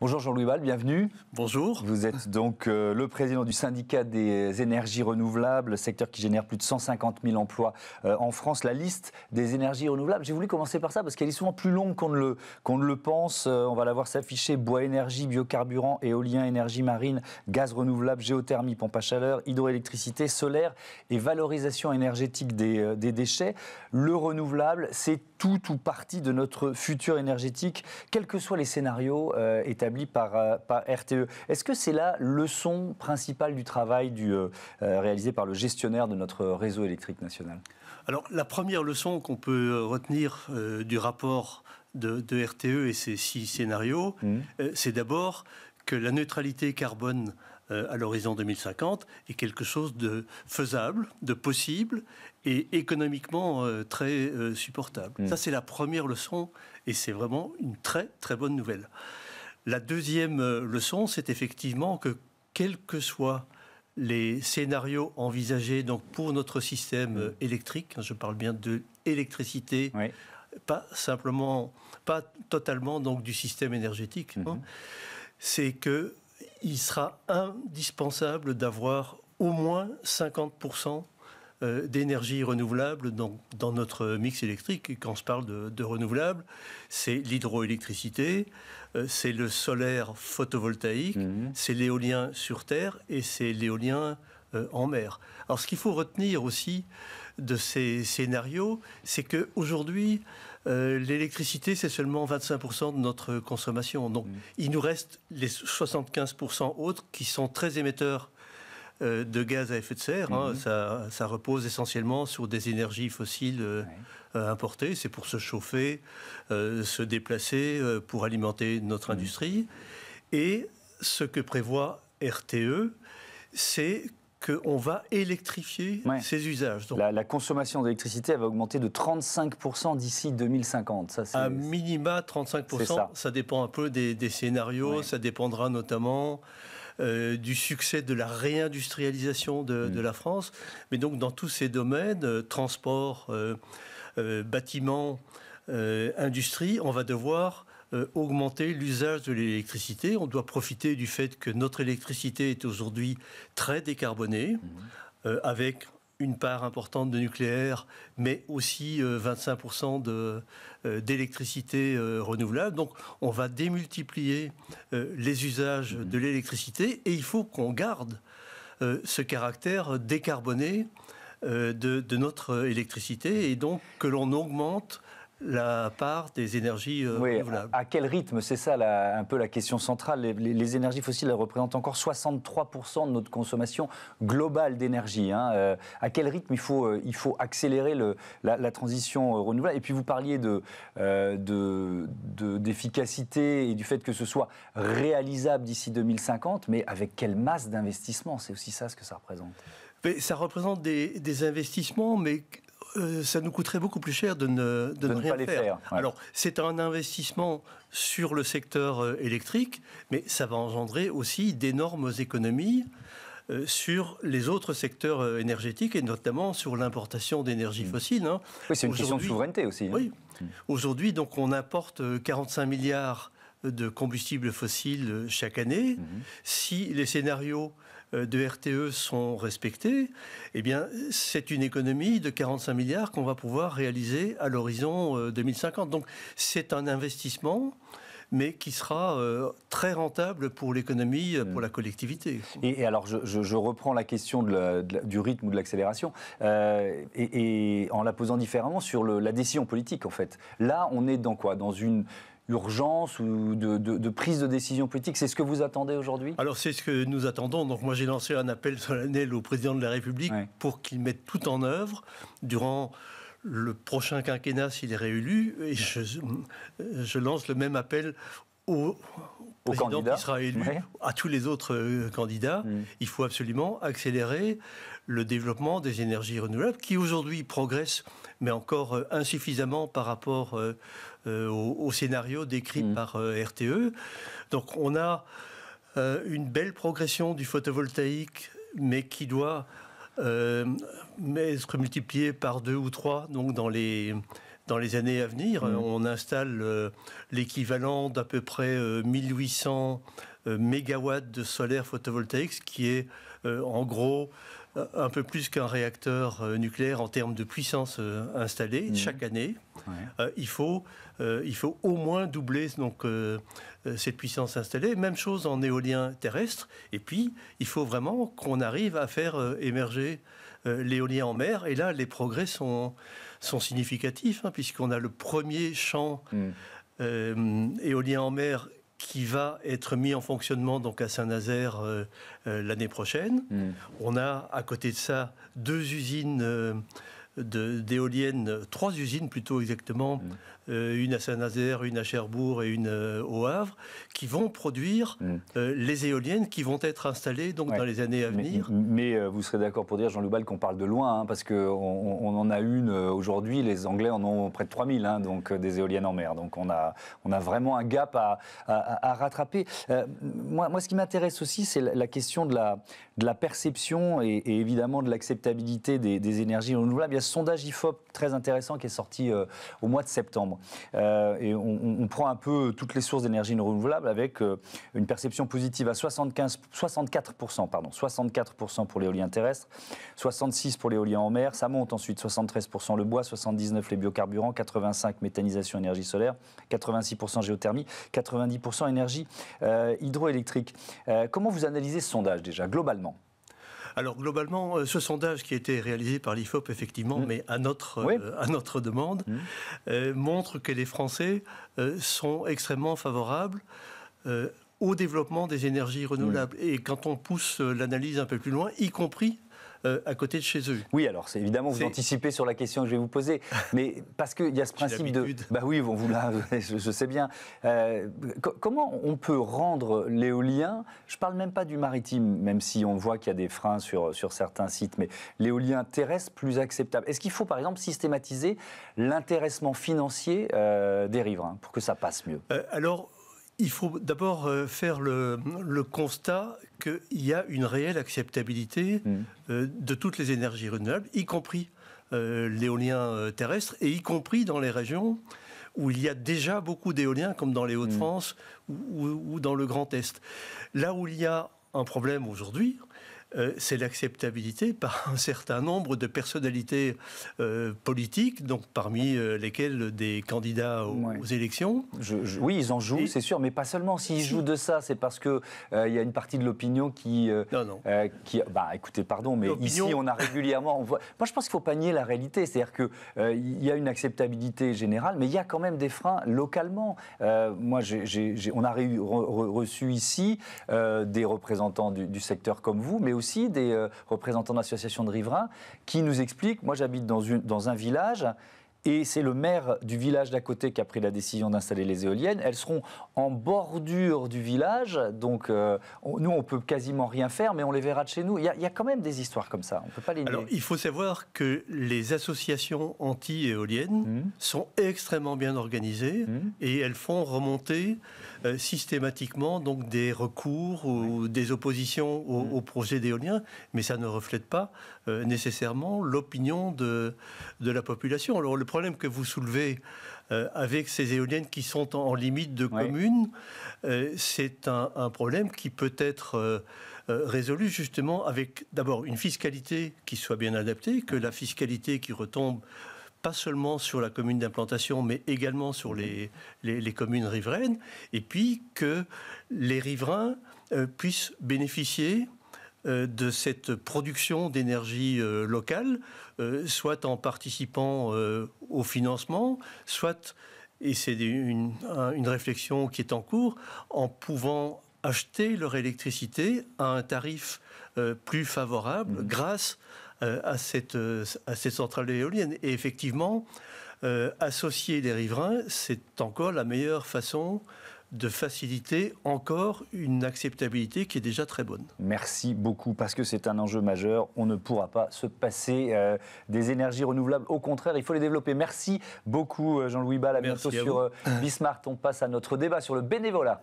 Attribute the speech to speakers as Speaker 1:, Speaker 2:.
Speaker 1: Bonjour Jean-Louis Ball, bienvenue. Bonjour. Vous êtes donc euh, le président du syndicat des énergies renouvelables, secteur qui génère plus de 150 000 emplois euh, en France. La liste des énergies renouvelables, j'ai voulu commencer par ça parce qu'elle est souvent plus longue qu'on ne le, qu'on le pense. Euh, on va la voir s'afficher bois énergie, biocarburant, éolien, énergie marine, gaz renouvelable, géothermie, pompe à chaleur, hydroélectricité, solaire et valorisation énergétique des, des déchets. Le renouvelable, c'est tout ou partie de notre futur énergétique, quels que soient les scénarios euh, établis par, euh, RTE. Est-ce que c'est la leçon principale du travail euh, réalisé par le gestionnaire de notre réseau électrique national Alors, la
Speaker 2: première leçon qu'on peut retenir du rapport de, RTE e et ses six scénarios, mmh. c'est d'abord que la neutralité carbone euh, à l'horizon 2050 est quelque chose de faisable, de possible et économiquement euh, très euh, supportable. Mm. Ça, c'est la première leçon et c'est vraiment une très très bonne nouvelle. La deuxième leçon, c'est effectivement que quels que soient les scénarios envisagés donc pour notre système mm. électrique, hein, je parle bien de électricité, pas simplement, pas totalement donc du système énergétique, hein, mm-hmm. c'est que il sera indispensable d'avoir au moins 50% euh, d'énergie renouvelable dans, notre mix électrique. Quand on se parle de, de renouvelable, c'est l'hydroélectricité, euh, c'est le solaire photovoltaïque, mmh. c'est l'éolien sur Terre et c'est l'éolien euh, en mer. Alors ce qu'il faut retenir aussi de ces scénarios, c'est qu'aujourd'hui, aujourd'hui euh, l'électricité, c'est seulement 25% de notre consommation. Donc, mm. il nous reste les 75% autres qui sont très émetteurs euh, de gaz à effet de serre. Hein. Mm-hmm. ça, repose essentiellement sur des énergies fossiles euh, importées. C'est pour se chauffer, se déplacer, pour alimenter notre mm. industrie. Et ce que prévoit RTE,
Speaker 1: c'est qu'on va électrifier ces usages. la, consommation d'électricité va augmenter de 35% d'ici 2050. Ça, un
Speaker 2: minima 35%, ça. dépend un peu des, scénarios, ça dépendra notamment euh, du succès de la réindustrialisation mm. de, la France. Mais donc dans tous ces domaines, euh, transport, euh, bâtiment, industrie, on va devoir euh, augmenter l'usage de l'électricité. On doit profiter du fait que notre électricité est aujourd'hui très décarbonée, mhm. euh, avec une part importante de nucléaire, mais aussi 25% euh, d'électricité renouvelable. Donc on va démultiplier les usages mhm. de l'électricité et il faut qu'on garde ce caractère décarboné de, notre électricité et donc que
Speaker 1: l'on augmente la part des énergies euh, renouvelables. À, quel rythme C'est ça un peu la question centrale. Les, énergies fossiles représentent encore 63% de notre consommation globale d'énergie. Hein. Euh, à quel rythme il faut, euh, il faut accélérer la, transition renouvelable Et puis vous parliez de, de, d'efficacité et du fait que ce soit réalisable d'ici 2050, mais avec quelle masse d'investissement C'est aussi ça ce que ça représente. Mais ça représente des, des investissements, mais euh, ça nous
Speaker 2: coûterait beaucoup plus cher de ne, de ne rien faire. Alors, c'est un investissement sur le secteur euh, électrique, mais ça va engendrer aussi d'énormes économies euh, sur les autres secteurs énergétiques et notamment sur l'importation d'énergie mmh. fossile. Hein. Oui, c'est une question de souveraineté aussi. Hein. Oui. Mmh. Aujourd'hui, donc, on importe 45 milliards de combustibles fossiles chaque année. Mmh. Si les scénarios euh, de RTE sont respectés, eh bien, c'est une économie de 45 milliards qu'on va pouvoir réaliser à l'horizon 2050. Euh, Donc, c'est un investissement mais qui sera euh, très rentable pour l'économie, pour mm. la collectivité.
Speaker 1: Et, alors, je, reprends la question du rythme ou de l'accélération, et, en la posant différemment sur la décision politique, en fait. Là, on est dans quoi Dans une, urgence ou de, prise de décision politique C'est ce que vous attendez aujourd'hui
Speaker 2: Alors c'est ce que nous attendons. Donc moi j'ai lancé un appel solennel au président de la République pour qu'il mette tout en œuvre durant le prochain quinquennat s'il est réélu. Et je, je lance le même appel au, au qui sera élu, à tous les autres euh, candidats, mm. il faut absolument accélérer le développement des énergies renouvelables qui aujourd'hui progressent, mais encore euh, insuffisamment par rapport euh, au, scénario décrit mm. par RTE. Donc on a une belle progression du photovoltaïque, mais qui doit être multipliée par deux ou trois, donc dans les dans les années à venir, mm. on installe euh, l'équivalent d'à peu près 1800 euh, euh, mégawatts de solaire photovoltaïque, ce qui est en gros un peu plus qu'un réacteur nucléaire en termes de puissance installée mm. chaque année. il, faut, il faut au moins doubler donc, cette puissance installée. Même chose en éolien terrestre. Et puis, il faut vraiment qu'on arrive à faire émerger l'éolien en mer. Et là, les progrès sont, sont significatifs, hein, puisqu'on a le premier champ mm. euh, éolien en mer qui va être mis en fonctionnement donc à Saint-Nazaire euh, euh, l'année prochaine. Mm. On a à côté de ça deux usines d'éoliennes, trois usines plutôt exactement, mm. euh, une à Saint-Nazaire, une à Cherbourg et une euh, au Havre, qui vont produire mm. euh, les éoliennes qui vont être installées donc, dans les années
Speaker 1: à venir. Mais, vous serez d'accord pour dire, Jean Bal qu'on parle de loin, hein, parce qu'on on en a une aujourd'hui, les Anglais en ont près de 3000, hein, donc des éoliennes en mer. Donc on a, on a vraiment un gap à, rattraper. moi, moi, ce qui m'intéresse aussi, c'est la, question de la, de la perception et, évidemment de l'acceptabilité des, des énergies renouvelables sondage IFOP très intéressant qui est sorti euh, au mois de septembre. Euh, et on, prend un peu toutes les sources d'énergie renouvelable avec euh, une perception positive à 64%, pardon, 64% pour l'éolien terrestre, 66% pour l'éolien en mer, ça monte ensuite 73% le bois, 79% les biocarburants, 85% méthanisation énergie solaire, 86% géothermie, 90% énergie hydroélectrique. comment vous analysez ce sondage déjà, globalement
Speaker 2: alors globalement, euh, ce sondage qui a été réalisé par l'IFOP, effectivement, mm. mais à notre, euh, à notre demande, mm. euh, montre que les Français sont extrêmement favorables au développement des énergies renouvelables. Et quand on pousse l'analyse un peu plus
Speaker 1: loin, y compris euh, à côté de chez eux. Oui, alors c'est évidemment vous anticipez sur la question que je vais vous poser, mais parce qu'il y a ce principe de. Bah oui, vous la je, sais bien. Euh, comment on peut rendre l'éolien Je parle même pas du maritime, même si on voit qu'il y a des freins sur sur certains sites, mais l'éolien terrestre plus acceptable. Est-ce qu'il faut par exemple systématiser l'intéressement financier euh, des riverains pour que ça passe mieux Alors
Speaker 2: il faut d'abord euh, faire le, constat qu'il y a une réelle acceptabilité mm. euh, de toutes les énergies renouvelables, y compris euh, l'éolien terrestre, et y compris dans les régions où il y a déjà beaucoup d'éoliens, comme dans les mm. Hauts-de-France ou, dans le Grand Est. Là où il y a un problème aujourd'hui, euh, c'est l'acceptabilité par un certain nombre de personnalités euh, politiques,
Speaker 1: donc parmi euh, lesquelles des candidats aux, élections. oui, ils en jouent, c'est sûr, mais pas seulement. S'ils jouent de ça, c'est parce qu'il il y a une partie de l'opinion qui, non, non. qui... Bah écoutez, pardon, mais ici on a régulièrement... Moi je pense qu'il faut pas nier la réalité, c'est-à-dire qu'il y a une acceptabilité générale, mais il y a quand même des freins localement. moi, on a reçu ici des représentants du, secteur comme vous, mais aussi des euh, représentants d'associations de riverains qui nous expliquent, moi j'habite dans, dans un village, et c'est le maire du village d'à côté qui a pris la décision d'installer les éoliennes. Elles seront en bordure du village, donc euh, nous on peut quasiment rien faire, mais on les verra de chez nous. Il y, a, quand même des histoires comme ça, on peut pas les nier. Alors
Speaker 2: il faut savoir que les associations anti-éoliennes mmh. sont extrêmement bien organisées mmh. et elles font remonter euh, systématiquement donc des recours ou des oppositions mm. au, projet d'éolien, mais ça ne reflète pas euh, nécessairement l'opinion de, de la population. Alors le problème que vous soulevez euh, avec ces éoliennes qui sont en, limite de commune, communes, c'est un, un, problème qui peut être résolu justement avec d'abord une fiscalité qui soit bien adaptée, que la fiscalité qui retombe pas seulement sur la commune d'implantation, mais également sur les, les, communes riveraines, et puis que les riverains euh, puissent bénéficier euh, de cette production d'énergie euh, locale, soit en participant au financement, soit, et c'est une, une réflexion qui est en cours, en pouvant acheter leur électricité à un tarif plus favorable mmh. grâce euh, euh, à, cette, centrale éolienne. Et effectivement, euh, associer les riverains, c'est encore la meilleure façon de faciliter encore une acceptabilité qui est déjà très bonne.
Speaker 1: Merci beaucoup parce que c'est un enjeu majeur. On ne pourra pas se passer des énergies renouvelables. Au contraire, il faut les développer. Merci beaucoup Jean-Louis Ball. À bientôt sur Bismarck. On passe à notre débat sur le bénévolat.